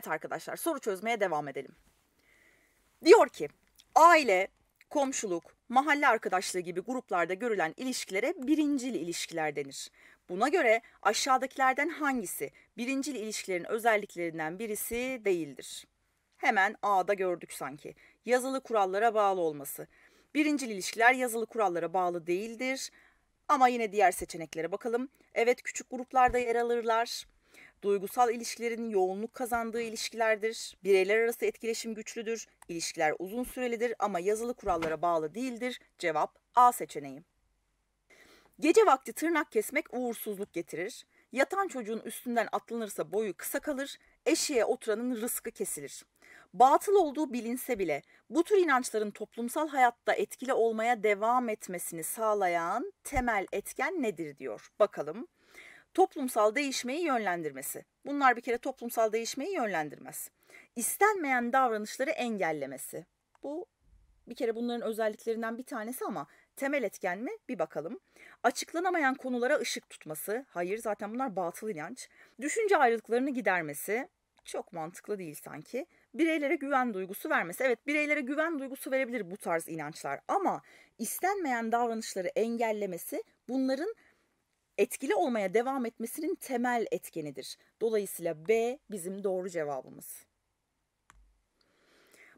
Evet arkadaşlar soru çözmeye devam edelim. Diyor ki aile, komşuluk, mahalle arkadaşlığı gibi gruplarda görülen ilişkilere birincil ilişkiler denir. Buna göre aşağıdakilerden hangisi birincil ilişkilerin özelliklerinden birisi değildir? Hemen A'da gördük sanki. Yazılı kurallara bağlı olması. Birincil ilişkiler yazılı kurallara bağlı değildir. Ama yine diğer seçeneklere bakalım. Evet küçük gruplarda yer alırlar. Duygusal ilişkilerin yoğunluk kazandığı ilişkilerdir. Bireyler arası etkileşim güçlüdür. İlişkiler uzun sürelidir ama yazılı kurallara bağlı değildir. Cevap A seçeneği. Gece vakti tırnak kesmek uğursuzluk getirir. Yatan çocuğun üstünden atlanırsa boyu kısa kalır, eşeğe oturanın rızkı kesilir. Batıl olduğu bilinse bile bu tür inançların toplumsal hayatta etkili olmaya devam etmesini sağlayan temel etken nedir diyor. Bakalım toplumsal değişmeyi yönlendirmesi. Bunlar bir kere toplumsal değişmeyi yönlendirmez. İstenmeyen davranışları engellemesi. Bu bir kere bunların özelliklerinden bir tanesi ama temel etken mi? Bir bakalım. Açıklanamayan konulara ışık tutması. Hayır zaten bunlar batıl inanç. Düşünce ayrılıklarını gidermesi. Çok mantıklı değil sanki. Bireylere güven duygusu vermesi. Evet bireylere güven duygusu verebilir bu tarz inançlar ama istenmeyen davranışları engellemesi bunların etkili olmaya devam etmesinin temel etkenidir. Dolayısıyla B bizim doğru cevabımız.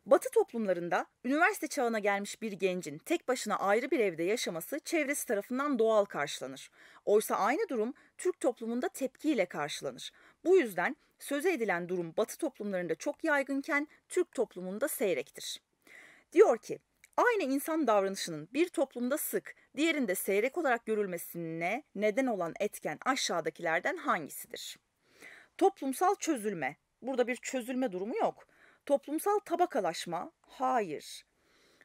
Batı toplumlarında üniversite çağına gelmiş bir gencin tek başına ayrı bir evde yaşaması çevresi tarafından doğal karşılanır. Oysa aynı durum Türk toplumunda tepkiyle karşılanır. Bu yüzden söze edilen durum Batı toplumlarında çok yaygınken Türk toplumunda seyrektir. Diyor ki Aynı insan davranışının bir toplumda sık, diğerinde seyrek olarak görülmesine neden olan etken aşağıdakilerden hangisidir? Toplumsal çözülme. Burada bir çözülme durumu yok. Toplumsal tabakalaşma. Hayır.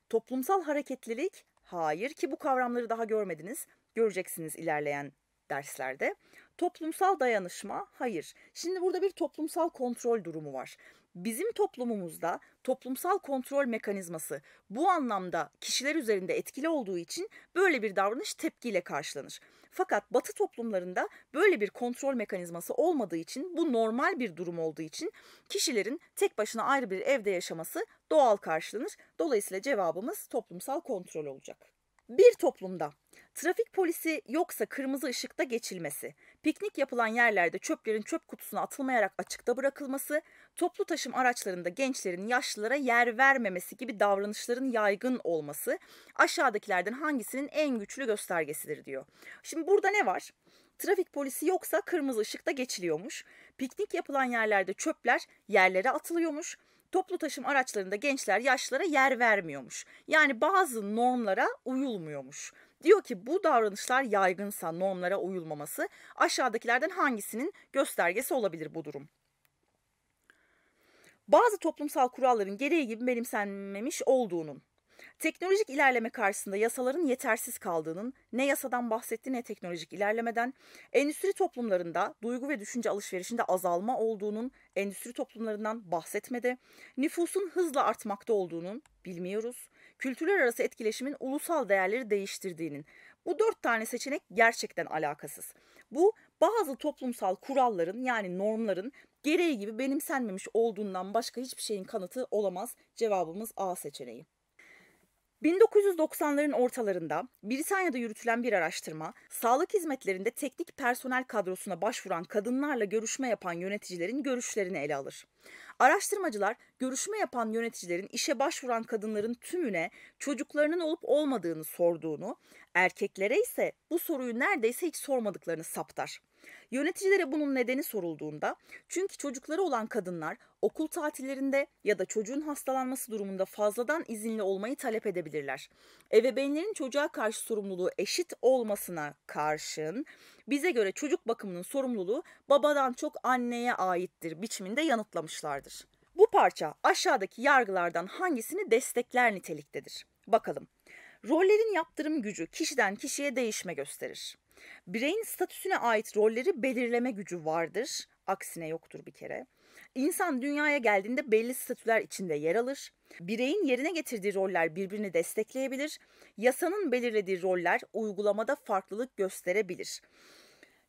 Toplumsal hareketlilik. Hayır ki bu kavramları daha görmediniz. Göreceksiniz ilerleyen derslerde. Toplumsal dayanışma hayır. Şimdi burada bir toplumsal kontrol durumu var bizim toplumumuzda toplumsal kontrol mekanizması bu anlamda kişiler üzerinde etkili olduğu için böyle bir davranış tepkiyle karşılanır. Fakat batı toplumlarında böyle bir kontrol mekanizması olmadığı için bu normal bir durum olduğu için kişilerin tek başına ayrı bir evde yaşaması doğal karşılanır. Dolayısıyla cevabımız toplumsal kontrol olacak. Bir toplumda trafik polisi yoksa kırmızı ışıkta geçilmesi, piknik yapılan yerlerde çöplerin çöp kutusuna atılmayarak açıkta bırakılması, toplu taşım araçlarında gençlerin yaşlılara yer vermemesi gibi davranışların yaygın olması aşağıdakilerden hangisinin en güçlü göstergesidir diyor. Şimdi burada ne var? Trafik polisi yoksa kırmızı ışıkta geçiliyormuş. Piknik yapılan yerlerde çöpler yerlere atılıyormuş. Toplu taşım araçlarında gençler yaşlara yer vermiyormuş. Yani bazı normlara uyulmuyormuş. Diyor ki bu davranışlar yaygınsa normlara uyulmaması aşağıdakilerden hangisinin göstergesi olabilir bu durum? Bazı toplumsal kuralların gereği gibi benimsenmemiş olduğunun Teknolojik ilerleme karşısında yasaların yetersiz kaldığının, ne yasadan bahsetti ne teknolojik ilerlemeden, endüstri toplumlarında duygu ve düşünce alışverişinde azalma olduğunun, endüstri toplumlarından bahsetmedi, nüfusun hızla artmakta olduğunun bilmiyoruz, kültürler arası etkileşimin ulusal değerleri değiştirdiğinin. Bu dört tane seçenek gerçekten alakasız. Bu bazı toplumsal kuralların yani normların gereği gibi benimsenmemiş olduğundan başka hiçbir şeyin kanıtı olamaz. Cevabımız A seçeneği. 1990'ların ortalarında Britanya'da yürütülen bir araştırma, sağlık hizmetlerinde teknik personel kadrosuna başvuran kadınlarla görüşme yapan yöneticilerin görüşlerini ele alır. Araştırmacılar, görüşme yapan yöneticilerin işe başvuran kadınların tümüne çocuklarının olup olmadığını sorduğunu, erkeklere ise bu soruyu neredeyse hiç sormadıklarını saptar. Yöneticilere bunun nedeni sorulduğunda çünkü çocukları olan kadınlar okul tatillerinde ya da çocuğun hastalanması durumunda fazladan izinli olmayı talep edebilirler. Ebeveynlerin çocuğa karşı sorumluluğu eşit olmasına karşın bize göre çocuk bakımının sorumluluğu babadan çok anneye aittir biçiminde yanıtlamışlardır. Bu parça aşağıdaki yargılardan hangisini destekler niteliktedir? Bakalım. Rollerin yaptırım gücü kişiden kişiye değişme gösterir. Bireyin statüsüne ait rolleri belirleme gücü vardır. Aksine yoktur bir kere. İnsan dünyaya geldiğinde belli statüler içinde yer alır. Bireyin yerine getirdiği roller birbirini destekleyebilir. Yasanın belirlediği roller uygulamada farklılık gösterebilir.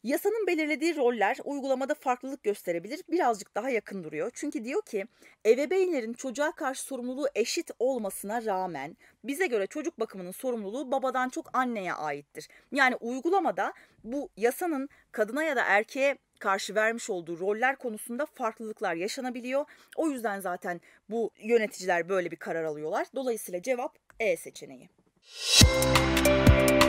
Yasanın belirlediği roller uygulamada farklılık gösterebilir, birazcık daha yakın duruyor. Çünkü diyor ki ebeveynlerin çocuğa karşı sorumluluğu eşit olmasına rağmen bize göre çocuk bakımının sorumluluğu babadan çok anneye aittir. Yani uygulamada bu yasanın kadına ya da erkeğe karşı vermiş olduğu roller konusunda farklılıklar yaşanabiliyor. O yüzden zaten bu yöneticiler böyle bir karar alıyorlar. Dolayısıyla cevap E seçeneği. Müzik